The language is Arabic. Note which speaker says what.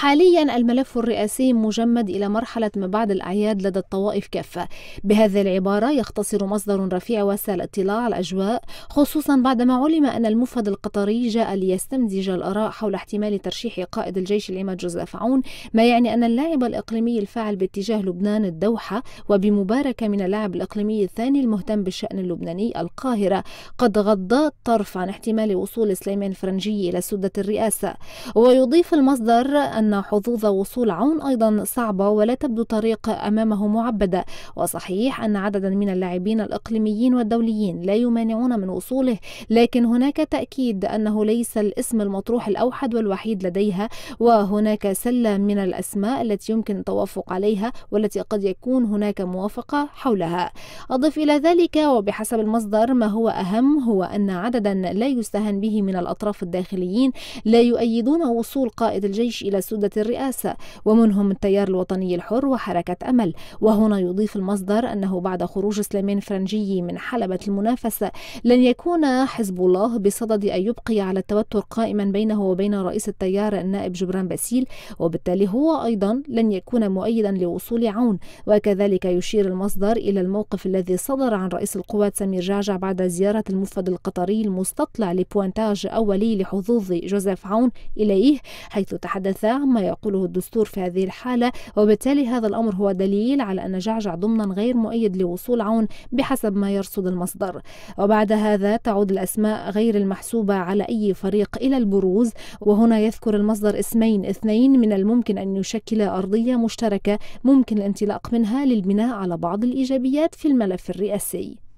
Speaker 1: حاليا الملف الرئاسي مجمد إلى مرحلة ما بعد الأعياد لدى الطوائف كافة بهذه العبارة يختصر مصدر رفيع واسع الاطلاع على الأجواء خصوصا بعدما علم أن المفد القطري جاء ليستمزج الآراء حول احتمال ترشيح قائد الجيش العماد جوزيف عون ما يعني أن اللاعب الإقليمي الفاعل باتجاه لبنان الدوحة وبمباركة من اللاعب الإقليمي الثاني المهتم بالشأن اللبناني القاهرة قد غض الطرف عن احتمال وصول سليمان فرنجي إلى سدة الرئاسة ويضيف المصدر أن أن حظوظ وصول عون أيضا صعبة ولا تبدو طريق أمامه معبدة وصحيح أن عددا من اللاعبين الإقليميين والدوليين لا يمانعون من وصوله لكن هناك تأكيد أنه ليس الاسم المطروح الأوحد والوحيد لديها وهناك سلة من الأسماء التي يمكن التوافق عليها والتي قد يكون هناك موافقة حولها أضف إلى ذلك وبحسب المصدر ما هو أهم هو أن عددا لا يستهان به من الأطراف الداخليين لا يؤيدون وصول قائد الجيش إلى سوريا صدت الرئاسة ومنهم التيار الوطني الحر وحركة أمل وهنا يضيف المصدر أنه بعد خروج سليمان فرنجي من حلبة المنافسة لن يكون حزب الله بصدد أن يبقي على التوتر قائما بينه وبين رئيس التيار النائب جبران باسيل وبالتالي هو أيضا لن يكون مؤيدا لوصول عون وكذلك يشير المصدر إلى الموقف الذي صدر عن رئيس القوات سمير جعجع بعد زيارة المفد القطري المستطلع لبوانتاج أولي لحظوظ جوزيف عون إليه حيث تحدث عن ما يقوله الدستور في هذه الحالة وبالتالي هذا الأمر هو دليل على أن جعجع ضمنا غير مؤيد لوصول عون بحسب ما يرصد المصدر وبعد هذا تعود الأسماء غير المحسوبة على أي فريق إلى البروز وهنا يذكر المصدر اسمين اثنين من الممكن أن يشكلا أرضية مشتركة ممكن الانطلاق منها للبناء على بعض الإيجابيات في الملف الرئاسي